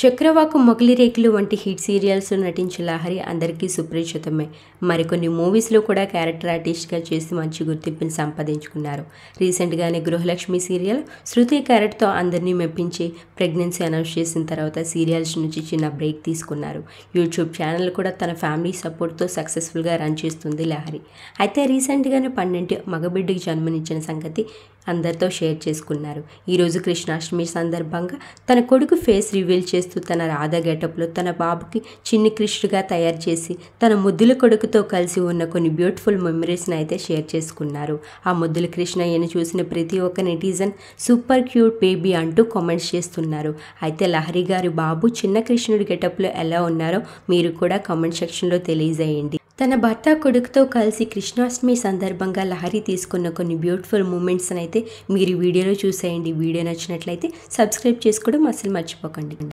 చక్రవాకు మొగిలిరేకులు వంటి hit serials నటించిన లహరి అందరికీ సుపరిచితమే మరికొన్ని మూవీస్లో కూడా క్యారెక్టర్ ఆర్టిస్ట్గా చేసి మంచి గుర్తింపుని సంపాదించుకున్నారు రీసెంట్గానే గృహలక్ష్మి సీరియల్ శృతి క్యారెట్తో అందరినీ మెప్పించి ప్రెగ్నెన్సీ అనౌన్స్ చేసిన తర్వాత సీరియల్స్ నుంచి చిన్న బ్రేక్ తీసుకున్నారు యూట్యూబ్ ఛానల్ కూడా తన ఫ్యామిలీ సపోర్ట్తో సక్సెస్ఫుల్గా రన్ చేస్తుంది లహరి అయితే రీసెంట్గానే పన్నెండు మగబిడ్డకి జన్మనిచ్చిన సంగతి అందరితో షేర్ చేసుకున్నారు ఈరోజు కృష్ణాష్టమి సందర్భంగా తన కొడుకు ఫేస్ రివీల్ చేసి చేస్తూ తన రాధ గెటప్లో తన బాబుకి చిన్ని కృష్ణుడిగా తయారు చేసి తన ముద్దుల కొడుకుతో కలిసి ఉన్న కొన్ని బ్యూటిఫుల్ మెమరీస్ని అయితే షేర్ చేసుకున్నారు ఆ ముద్దుల కృష్ణయ్యను చూసిన ప్రతి ఒక్క నెటిజన్ సూపర్ క్యూట్ బేబీ అంటూ కామెంట్స్ చేస్తున్నారు అయితే లహరి గారి బాబు చిన్న కృష్ణుడి గెటప్లో ఎలా ఉన్నారో మీరు కూడా కామెంట్ సెక్షన్లో తెలియజేయండి తన భర్త కొడుకుతో కలిసి కృష్ణాష్టమి సందర్భంగా లహరి తీసుకున్న కొన్ని బ్యూటిఫుల్ మూమెంట్స్ని అయితే మీరు వీడియోలో చూసేయండి వీడియో నచ్చినట్లయితే సబ్స్క్రైబ్ చేసుకోవడం అసలు మర్చిపోకండి